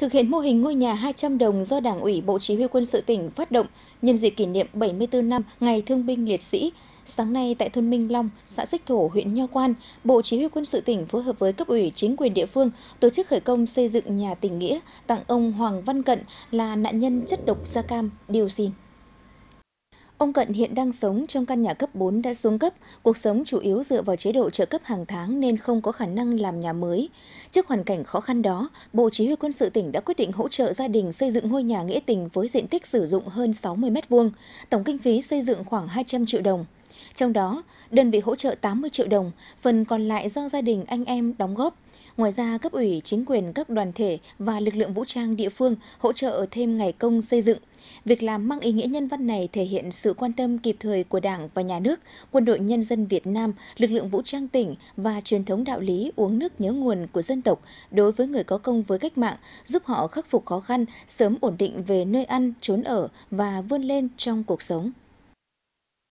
Thực hiện mô hình ngôi nhà 200 đồng do Đảng ủy Bộ Chỉ huy Quân sự tỉnh phát động nhân dịp kỷ niệm 74 năm Ngày Thương binh Liệt sĩ, sáng nay tại thôn Minh Long, xã Xích Thổ, huyện Nho Quan, Bộ Chỉ huy Quân sự tỉnh phối hợp với cấp ủy chính quyền địa phương tổ chức khởi công xây dựng nhà tình nghĩa tặng ông Hoàng Văn Cận là nạn nhân chất độc da cam dioxin. Ông Cận hiện đang sống trong căn nhà cấp 4 đã xuống cấp, cuộc sống chủ yếu dựa vào chế độ trợ cấp hàng tháng nên không có khả năng làm nhà mới. Trước hoàn cảnh khó khăn đó, Bộ Chỉ huy quân sự tỉnh đã quyết định hỗ trợ gia đình xây dựng ngôi nhà nghĩa tình với diện tích sử dụng hơn 60 m2, tổng kinh phí xây dựng khoảng 200 triệu đồng. Trong đó, đơn vị hỗ trợ 80 triệu đồng, phần còn lại do gia đình anh em đóng góp. Ngoài ra, cấp ủy, chính quyền các đoàn thể và lực lượng vũ trang địa phương hỗ trợ thêm ngày công xây dựng. Việc làm mang ý nghĩa nhân văn này thể hiện sự quan tâm kịp thời của Đảng và Nhà nước, Quân đội Nhân dân Việt Nam, lực lượng vũ trang tỉnh và truyền thống đạo lý uống nước nhớ nguồn của dân tộc đối với người có công với cách mạng, giúp họ khắc phục khó khăn, sớm ổn định về nơi ăn, trốn ở và vươn lên trong cuộc sống.